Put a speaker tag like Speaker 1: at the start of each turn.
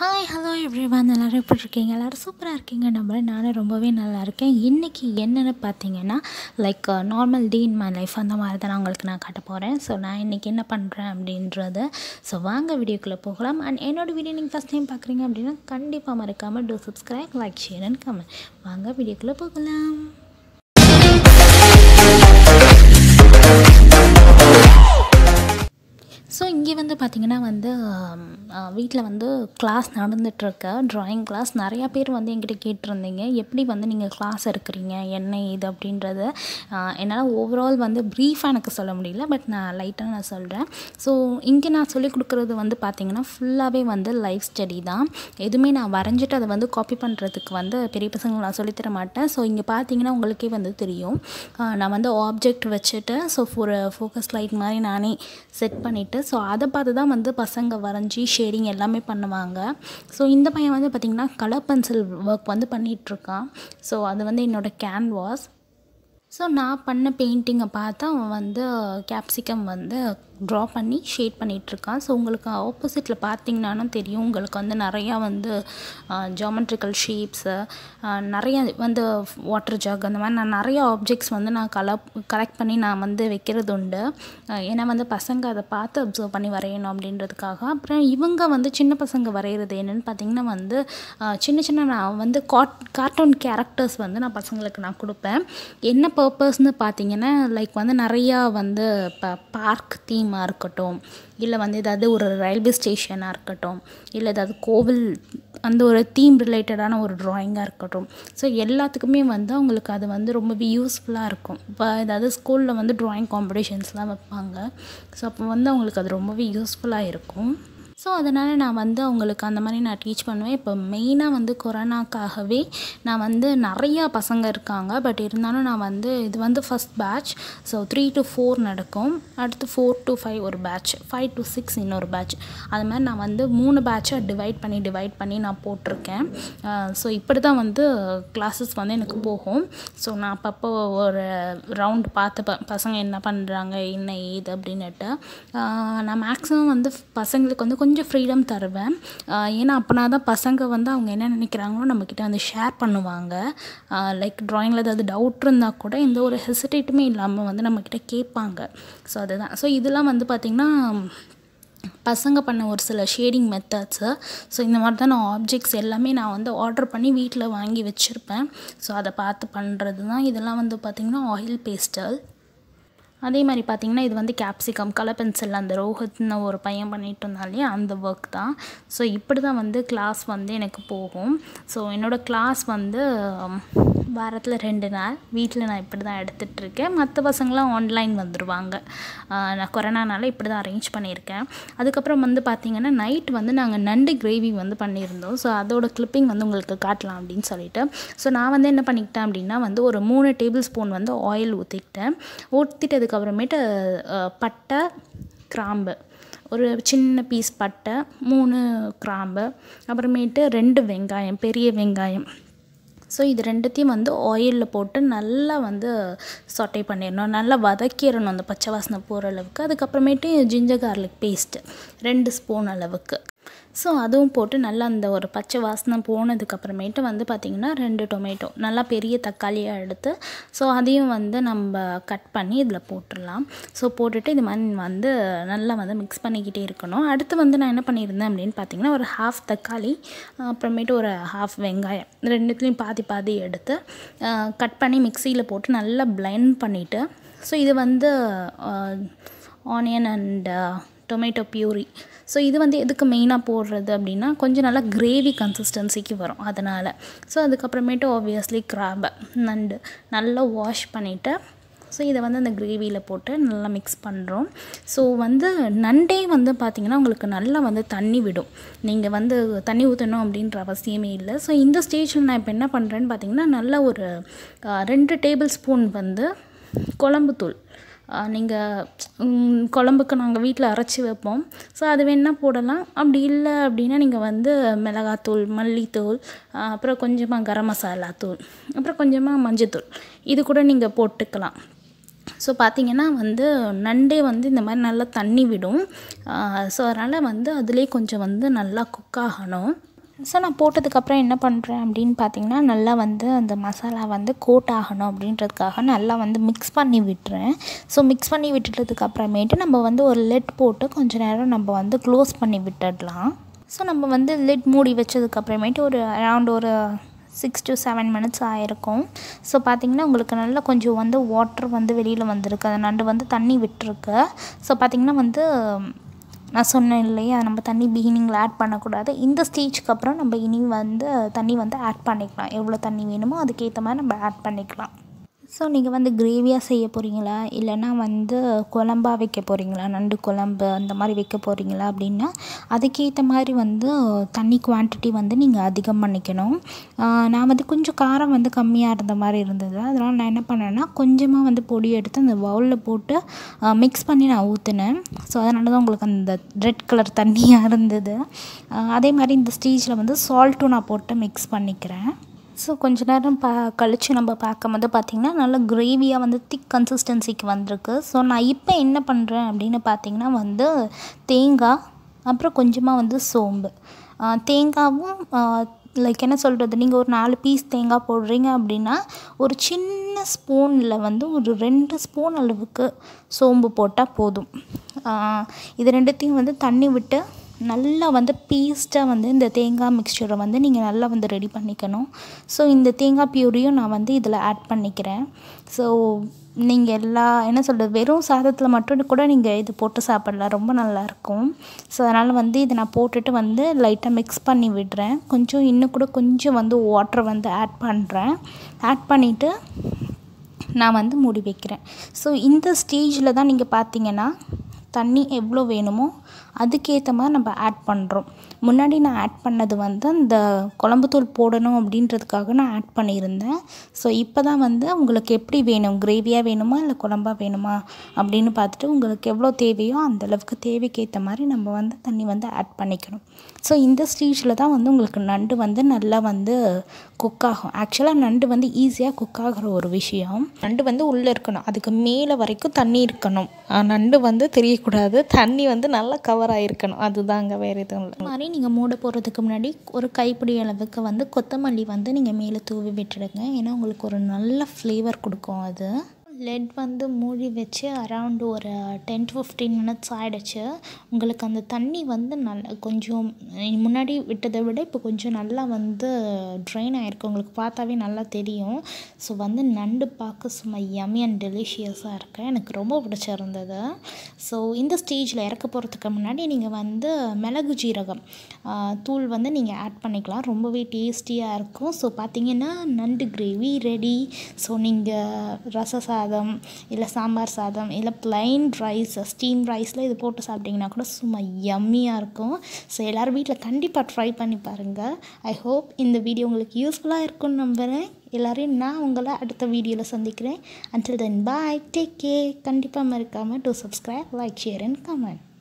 Speaker 1: hi hello everyone எல்லோரும் எப்படி இருக்கீங்க எல்லோரும் சூப்பராக இருக்கீங்க நம்பர் நானும் ரொம்பவே நல்லா இருக்கேன் இன்றைக்கி என்னென்னு பார்த்தீங்கன்னா like normal uh, day in my life அந்த மாதிரி தான் நான் உங்களுக்கு நான் காட்ட போகிறேன் ஸோ நான் இன்றைக்கி என்ன பண்ணுறேன் அப்படின்றது ஸோ வாங்க வீடியோக்குள்ளே போகலாம் அண்ட் என்னோடய வீடியோ நீங்கள் ஃபஸ்ட் டைம் பார்க்குறீங்க அப்படின்னா கண்டிப்பாக மறக்காமல் to subscribe like share and comment வாங்க வீடியோக்குள்ளே போகலாம் ஸோ இங்கே வந்து பார்த்திங்கன்னா வந்து வீட்டில் வந்து கிளாஸ் நடந்துகிட்ருக்கு ட்ராயிங் கிளாஸ் நிறையா பேர் வந்து என்கிட்ட கேட்டிருந்தீங்க எப்படி வந்து நீங்கள் கிளாஸ் எடுக்கிறீங்க என்ன இது அப்படின்றத என்னால் ஓவரால் வந்து ப்ரீஃபாக எனக்கு சொல்ல முடியல பட் நான் லைட்டாக நான் சொல்கிறேன் ஸோ இங்கே நான் சொல்லிக் கொடுக்குறது வந்து பார்த்திங்கன்னா ஃபுல்லாகவே வந்து லைஃப் ஸ்டடி தான் எதுவுமே நான் வரைஞ்சிட்டு அதை வந்து காப்பி பண்ணுறதுக்கு வந்து பெரிய பசங்க நான் சொல்லித்தர மாட்டேன் ஸோ இங்கே பார்த்தீங்கன்னா உங்களுக்கே வந்து தெரியும் நான் வந்து ஆப்ஜெக்ட் வச்சுட்டு ஸோ ஒரு ஃபோக்கஸ் லைட் மாதிரி நானே செட் பண்ணிவிட்டு ஸோ அதை பார்த்து தான் வந்து பசங்க வரைஞ்சி ஷேடிங் எல்லாமே பண்ணுவாங்க ஸோ இந்த பையன் வந்து பார்த்திங்கன்னா கலர் பென்சில் ஒர்க் வந்து பண்ணிகிட்ருக்கான் ஸோ அது வந்து என்னோடய கேன்வாஸ் ஸோ நான் பண்ண பெயிண்டிங்கை பார்த்தா அவன் வந்து கேப்சிகம் வந்து ட்ரா பண்ணி ஷேட் பண்ணிகிட்ருக்கான் ஸோ உங்களுக்கு ஆப்போசிட்டில் பார்த்திங்கனாலும் தெரியும் உங்களுக்கு வந்து நிறையா வந்து ஜாமெட்ரிக்கல் ஷேப்ஸு நிறையா வந்து வாட்டர் ஜாக் அந்த மாதிரி நான் நிறையா ஆப்ஜெக்ட்ஸ் வந்து நான் கலர் கலெக்ட் பண்ணி நான் வந்து வைக்கிறது உண்டு ஏன்னா வந்து பசங்க அதை பார்த்து அப்சர்வ் பண்ணி வரையணும் அப்படின்றதுக்காக அப்புறம் இவங்க வந்து சின்ன பசங்க வரைகிறது என்னென்னு பார்த்தீங்கன்னா வந்து சின்ன சின்ன நான் வந்து காட் கார்ட்டூன் கேரக்டர்ஸ் வந்து நான் பசங்களுக்கு நான் கொடுப்பேன் என்ன பர்பஸ்ன்னு பார்த்திங்கன்னா லைக் வந்து நிறையா வந்து இப்போ பார்க் தீம் சினிமா இருக்கட்டும் இல்லை வந்து ஏதாவது ஒரு ரயில்வே ஸ்டேஷனாக இருக்கட்டும் இல்லை ஏதாவது கோவில் அந்த ஒரு தீம் ரிலேட்டடான ஒரு ட்ராயிங்காக இருக்கட்டும் ஸோ எல்லாத்துக்குமே வந்து அவங்களுக்கு அது வந்து ரொம்பவே யூஸ்ஃபுல்லாக இருக்கும் இப்போ ஏதாவது ஸ்கூலில் வந்து ட்ராயிங் காம்படிஷன்ஸ்லாம் வைப்பாங்க ஸோ அப்போ வந்து அவங்களுக்கு அது ரொம்பவே யூஸ்ஃபுல்லாக இருக்கும் ஸோ அதனால் நான் வந்து அவங்களுக்கு அந்த மாதிரி நான் டீச் பண்ணுவேன் இப்போ மெயினாக வந்து கொரோனாக்காகவே நான் வந்து நிறையா பசங்க இருக்காங்க பட் இருந்தாலும் நான் வந்து இது வந்து first batch so three to four நடக்கும் அடுத்து ஃபோர் டு ஃபைவ் ஒரு பேட்ச் ஃபைவ் டு சிக்ஸ் இன்னொரு பேட்ச் அது மாதிரி நான் வந்து மூணு பேட்சாக டிவைட் பண்ணி டிவைட் பண்ணி நான் போட்டிருக்கேன் ஸோ இப்படி தான் வந்து கிளாஸஸ் வந்து எனக்கு போகும் ஸோ நான் அப்பப்போ ஒரு ரவுண்ட் பார்த்து பசங்க என்ன பண்ணுறாங்க என்ன ஏது அப்படின்னுட்டு நான் மேக்ஸிமம் வந்து பசங்களுக்கு வந்து கொஞ்சம் கொஞ்சம் ஃப்ரீடம் தருவேன் ஏன்னா அப்போனா தான் பசங்க வந்து அவங்க என்ன நினைக்கிறாங்களோ நம்மக்கிட்ட வந்து ஷேர் பண்ணுவாங்க லைக் ட்ராயிங்கில் ஏதாவது டவுட் இருந்தால் கூட எந்த ஒரு ஹெசிடேட்டுமே இல்லாமல் வந்து நம்மக்கிட்ட கேட்பாங்க ஸோ அதுதான் ஸோ இதெல்லாம் வந்து பார்த்திங்கன்னா பசங்க பண்ண ஒரு சில ஷேடிங் மெத்தட்ஸு ஸோ இந்த மாதிரி தான் நான் ஆப்ஜெக்ட்ஸ் எல்லாமே நான் வந்து ஆர்டர் பண்ணி வீட்டில் வாங்கி வச்சுருப்பேன் ஸோ அதை பார்த்து பண்ணுறது தான் இதெல்லாம் வந்து பார்த்திங்கன்னா ஆயில் பேஸ்டல் அதே மாதிரி பார்த்திங்கன்னா இது வந்து கேப்சிகம் கலர் பென்சில் அந்த ரோஹித்னு ஒரு பையன் பண்ணிட்டு இருந்தாலே அந்த ஒர்க் தான் ஸோ இப்படி தான் வந்து கிளாஸ் வந்து எனக்கு போகும் ஸோ என்னோடய கிளாஸ் வந்து um, வாரத்தில் ரெண்டு நாள் வீட்டில் நான் இப்படி தான் எடுத்துகிட்ருக்கேன் மற்ற பசங்களாம் ஆன்லைன் வந்துடுவாங்க நான் கொரோனானால இப்படி தான் அரேஞ்ச் பண்ணியிருக்கேன் அதுக்கப்புறம் வந்து பார்த்திங்கன்னா நைட் வந்து நாங்கள் நண்டு கிரேவி வந்து பண்ணியிருந்தோம் ஸோ அதோட கிளிப்பிங் வந்து உங்களுக்கு காட்டலாம் அப்படின்னு சொல்லிட்டு ஸோ நான் வந்து என்ன பண்ணிக்கிட்டேன் அப்படின்னா வந்து ஒரு மூணு டேபிள் ஸ்பூன் வந்து ஆயில் ஊற்றிக்கிட்டேன் ஊற்றிட்டதுக்கப்புறமேட்டு பட்டை கிராம்பு ஒரு சின்ன பீஸ் பட்டை மூணு கிராம்பு அப்புறமேட்டு ரெண்டு வெங்காயம் பெரிய வெங்காயம் ஸோ இது ரெண்டுத்தையும் வந்து ஆயிலில் போட்டு நல்லா வந்து சொட்டை பண்ணிடணும் நல்லா வதக்கிடணும் அந்த பச்சை வாசனை போகிற அளவுக்கு அதுக்கப்புறமேட்டு ஜிஞ்சர் கார்லிக் பேஸ்ட்டு ரெண்டு ஸ்பூன் அளவுக்கு ஸோ அதுவும் போட்டு நல்லா அந்த ஒரு பச்சை வாசனை போனதுக்கப்புறமேட்டு வந்து பார்த்திங்கன்னா ரெண்டு டொமேட்டோ நல்லா பெரிய தக்காளியாக எடுத்து ஸோ அதையும் வந்து நம்ம கட் பண்ணி இதில் போட்டுடலாம் ஸோ போட்டுட்டு இது மாதிரி வந்து நல்லா வந்து மிக்ஸ் பண்ணிக்கிட்டே இருக்கணும் அடுத்து வந்து நான் என்ன பண்ணியிருந்தேன் அப்படின்னு பார்த்தீங்கன்னா ஒரு ஹாஃப் தக்காளி அப்புறமேட்டு ஒரு ஹாஃப் வெங்காயம் ரெண்டுத்துலேயும் பாதி பாதி எடுத்து கட் பண்ணி மிக்சியில் போட்டு நல்லா பிளைண்ட் பண்ணிவிட்டு ஸோ இது வந்து onion and tomato puree so இது வந்து எதுக்கு மெயினாக போடுறது அப்படின்னா கொஞ்சம் நல்லா கிரேவி கன்சிஸ்டன்சிக்கு வரும் அதனால் ஸோ அதுக்கப்புறமேட்டு ஆப்வியஸ்லி கிராபை நண்டு நல்லா வாஷ் பண்ணிவிட்டு ஸோ இதை வந்து அந்த கிரேவியில் போட்டு நல்லா மிக்ஸ் பண்ணுறோம் ஸோ வந்து நண்டே வந்து பார்த்திங்கன்னா உங்களுக்கு நல்லா வந்து தண்ணி விடும் நீங்கள் வந்து தண்ணி ஊற்றணும் அப்படின்ற அவசியமே இல்லை ஸோ இந்த ஸ்டேஜில் நான் இப்போ என்ன பண்ணுறேன்னு பார்த்தீங்கன்னா நல்லா ஒரு ரெண்டு டேபிள் ஸ்பூன் வந்து குழம்புத்தூள் நீங்கள் குழம்புக்கு நாங்கள் வீட்டில் அரைச்சி வைப்போம் ஸோ அது வேணால் போடலாம் அப்படி இல்லை அப்படின்னா நீங்கள் வந்து மிளகாத்தூள் மல்லித்தூள் அப்புறம் கொஞ்சமாக கரம் மசாலா தூள் அப்புறம் கொஞ்சமாக மஞ்சத்தூள் இது கூட நீங்கள் போட்டுக்கலாம் ஸோ பார்த்தீங்கன்னா வந்து நண்டே வந்து இந்த மாதிரி நல்லா தண்ணி விடும் ஸோ அதனால் வந்து அதிலே கொஞ்சம் வந்து நல்லா குக் ஆகணும் ஸோ நான் போட்டதுக்கப்புறம் என்ன பண்ணுறேன் அப்படின்னு பார்த்தீங்கன்னா நல்லா வந்து அந்த மசாலா வந்து கோட் ஆகணும் அப்படின்றதுக்காக நல்லா வந்து மிக்ஸ் பண்ணி விட்டுறேன் ஸோ மிக்ஸ் பண்ணி விட்டுட்டதுக்கப்புறமேட்டு நம்ம வந்து ஒரு லெட் போட்டு கொஞ்சம் நேரம் நம்ம வந்து க்ளோஸ் பண்ணி விட்டுடலாம் ஸோ நம்ம வந்து லெட் மூடி வச்சதுக்கப்புறமேட்டு ஒரு அரவுண்ட் ஒரு சிக்ஸ் டு செவன் மினிட்ஸ் ஆகிருக்கும் ஸோ பார்த்திங்கன்னா உங்களுக்கு நல்லா கொஞ்சம் வந்து வாட்டர் வந்து வெளியில் வந்திருக்கு நண்டு வந்து தண்ணி விட்டுருக்கு ஸோ பார்த்திங்கன்னா வந்து நான் சொன்னேன் இல்லையா நம்ம தண்ணி பிகினிங்கில் ஆட் பண்ணக்கூடாது இந்த ஸ்டேஜ்க்கு அப்புறம் நம்ம இனி வந்து தண்ணி வந்து ஆட் பண்ணிக்கலாம் எவ்வளோ தண்ணி வேணுமோ அதுக்கேற்ற மாதிரி நம்ம ஆட் பண்ணிக்கலாம் ஸோ நீங்கள் வந்து கிரேவியாக செய்ய போகிறீங்களா இல்லைனா வந்து குழம்பாக வைக்க போகிறீங்களா நண்டு குழம்பு அந்த மாதிரி வைக்க போகிறீங்களா அப்படின்னா அதுக்கேற்ற மாதிரி வந்து தண்ணி குவான்டிட்டி வந்து நீங்கள் அதிகம் பண்ணிக்கணும் நான் வந்து கொஞ்சம் காரம் வந்து கம்மியாக இருந்த மாதிரி இருந்தது அதனால் நான் என்ன பண்ணேன்னா கொஞ்சமாக வந்து பொடி எடுத்து அந்த பவுலில் போட்டு மிக்ஸ் பண்ணி நான் ஊற்றினேன் ஸோ அதனால தான் உங்களுக்கு அந்த ரெட் கலர் தண்ணியாக இருந்தது அதே மாதிரி இந்த ஸ்டேஜில் வந்து சால்ட்டும் நான் போட்டு மிக்ஸ் பண்ணிக்கிறேன் ஸோ கொஞ்ச நேரம் பா கழித்து நம்ம பார்க்கும்போது பார்த்திங்கன்னா நல்லா கிரேவியாக வந்து திக் கன்சிஸ்டன்சிக்கு வந்திருக்கு ஸோ நான் இப்போ என்ன பண்ணுறேன் அப்படின்னு பார்த்திங்கன்னா வந்து தேங்காய் அப்புறம் கொஞ்சமாக வந்து சோம்பு தேங்காவும் லைக் என்ன சொல்கிறது நீங்கள் ஒரு நாலு பீஸ் தேங்காய் போடுறீங்க அப்படின்னா ஒரு சின்ன ஸ்பூனில் வந்து ஒரு ரெண்டு ஸ்பூன் அளவுக்கு சோம்பு போட்டால் போதும் இது ரெண்டுத்தையும் வந்து தண்ணி விட்டு நல்லா வந்து பீஸ்டாக வந்து இந்த தேங்காய் மிக்சரை வந்து நீங்கள் நல்லா வந்து ரெடி பண்ணிக்கணும் ஸோ இந்த தேங்காய் பியூரியும் நான் வந்து இதில் ஆட் பண்ணிக்கிறேன் ஸோ நீங்கள் எல்லா என்ன சொல்கிறது வெறும் சாதத்தில் மட்டும் கூட நீங்கள் இது போட்டு சாப்பிட்லாம் ரொம்ப நல்லாயிருக்கும் ஸோ அதனால் வந்து இதை நான் போட்டுட்டு வந்து லைட்டாக மிக்ஸ் பண்ணி விடுறேன் கொஞ்சம் இன்னும் கூட கொஞ்சம் வந்து வாட்டர் வந்து ஆட் பண்ணுறேன் ஆட் பண்ணிவிட்டு நான் வந்து மூடி வைக்கிறேன் ஸோ இந்த ஸ்டேஜில் தான் நீங்கள் பார்த்தீங்கன்னா தண்ணி எவ்வளோ வேணுமோ அதுக்கேற்ற மாதிரி நம்ம ஆட் பண்ணுறோம் முன்னாடி நான் ஆட் பண்ணது வந்து இந்த குழம்புத்தூள் போடணும் அப்படின்றதுக்காக நான் ஆட் பண்ணியிருந்தேன் ஸோ இப்போ தான் வந்து உங்களுக்கு எப்படி வேணும் கிரேவியாக வேணுமா இல்லை குழம்பாக வேணுமா அப்படின்னு பார்த்துட்டு உங்களுக்கு எவ்வளோ தேவையோ அந்தளவுக்கு தேவைக்கேற்ற மாதிரி நம்ம வந்து தண்ணி வந்து ஆட் பண்ணிக்கணும் ஸோ இந்த ஸ்டேஜில் தான் வந்து உங்களுக்கு நண்டு வந்து நல்லா வந்து குக் ஆகும் ஆக்சுவலாக நண்டு வந்து ஈஸியாக குக் ஆகிற ஒரு விஷயம் நண்டு வந்து உள்ளே இருக்கணும் அதுக்கு மேலே வரைக்கும் தண்ணி இருக்கணும் நண்டு வந்து தெரியக்கூடாது தண்ணி வந்து நல்லா கவர் ஆகிருக்கணும் அதுதாங்க வேறு எதுவும் இல்லை மாதிரி நீங்கள் மூட போகிறதுக்கு முன்னாடி ஒரு கைப்பிடி அளவுக்கு வந்து கொத்தமல்லி வந்து நீங்கள் மேலே தூவி விட்டுடுங்க ஏன்னா உங்களுக்கு ஒரு நல்ல ஃப்ளேவர் கொடுக்கும் அது லெட் வந்து மூழி வச்சு அரவுண்ட் ஒரு டென் டு ஃபிஃப்டீன் மினிட்ஸ் ஆகிடுச்சு உங்களுக்கு அந்த தண்ணி வந்து நல்ல கொஞ்சம் முன்னாடி விட்டதை விட இப்போ கொஞ்சம் நல்லா வந்து ட்ரைன் ஆகிருக்கு உங்களுக்கு பார்த்தாவே நல்லா தெரியும் ஸோ வந்து நண்டு பார்க்க சும்மா யம்மி அண்ட் டெலிஷியஸாக இருக்கேன் எனக்கு ரொம்ப பிடிச்சிருந்தது ஸோ இந்த ஸ்டேஜில் இறக்க போகிறதுக்கு முன்னாடி நீங்கள் வந்து மிளகு ஜீரகம் தூள் வந்து நீங்கள் ஆட் பண்ணிக்கலாம் ரொம்பவே டேஸ்டியாக இருக்கும் ஸோ பார்த்தீங்கன்னா நண்டு கிரேவி ரெடி ஸோ நீங்கள் ரசசா சாதம் இல்லை சாம்பார் சாதம் இல்லை ப்ளைன் ரைஸ் ஸ்டீம் ரைஸில் இது போட்டு சாப்பிட்டிங்கன்னா கூட சும்மா யம்மியாக இருக்கும் ஸோ எல்லோரும் வீட்டில் கண்டிப்பாக ட்ரை பண்ணி பாருங்கள் ஐ ஹோப் இந்த வீடியோ உங்களுக்கு யூஸ்ஃபுல்லாக இருக்கும்னு நம்புகிறேன் எல்லோரையும் நான் உங்களை அடுத்த வீடியோவில் சந்திக்கிறேன் until then bye take care கண்டிப்பாக மறக்காமல் to subscribe like share and comment